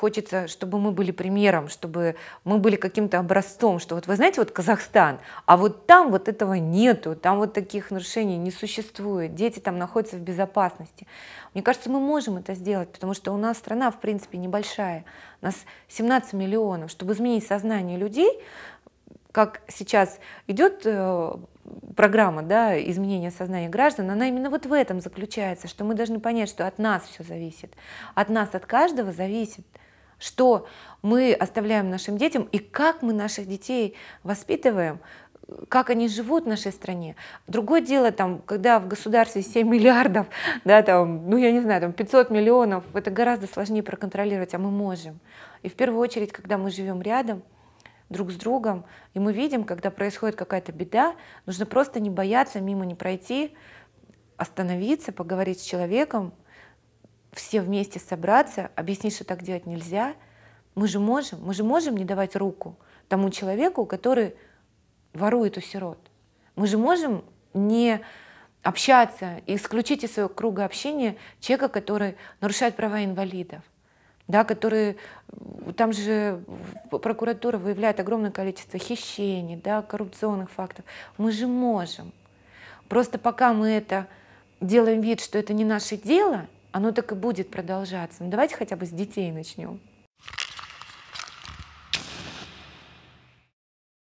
Хочется, чтобы мы были примером, чтобы мы были каким-то образцом, что вот вы знаете, вот Казахстан, а вот там вот этого нету, там вот таких нарушений не существует, дети там находятся в безопасности. Мне кажется, мы можем это сделать, потому что у нас страна, в принципе, небольшая, у нас 17 миллионов. Чтобы изменить сознание людей, как сейчас идет э, программа да, изменения сознания граждан, она именно вот в этом заключается, что мы должны понять, что от нас все зависит, от нас, от каждого зависит что мы оставляем нашим детям и как мы наших детей воспитываем, как они живут в нашей стране. Другое дело, там, когда в государстве 7 миллиардов, да, там, ну я не знаю, там 500 миллионов, это гораздо сложнее проконтролировать, а мы можем. И в первую очередь, когда мы живем рядом, друг с другом, и мы видим, когда происходит какая-то беда, нужно просто не бояться, мимо не пройти, остановиться, поговорить с человеком, все вместе собраться, объяснить, что так делать нельзя. Мы же можем, мы же можем не давать руку тому человеку, который ворует у сирот. Мы же можем не общаться исключить из своего круга общения человека, который нарушает права инвалидов, да, который там же прокуратура выявляет огромное количество хищений, да, коррупционных фактов. Мы же можем. Просто пока мы это делаем вид, что это не наше дело, оно так и будет продолжаться. Ну, давайте хотя бы с детей начнем.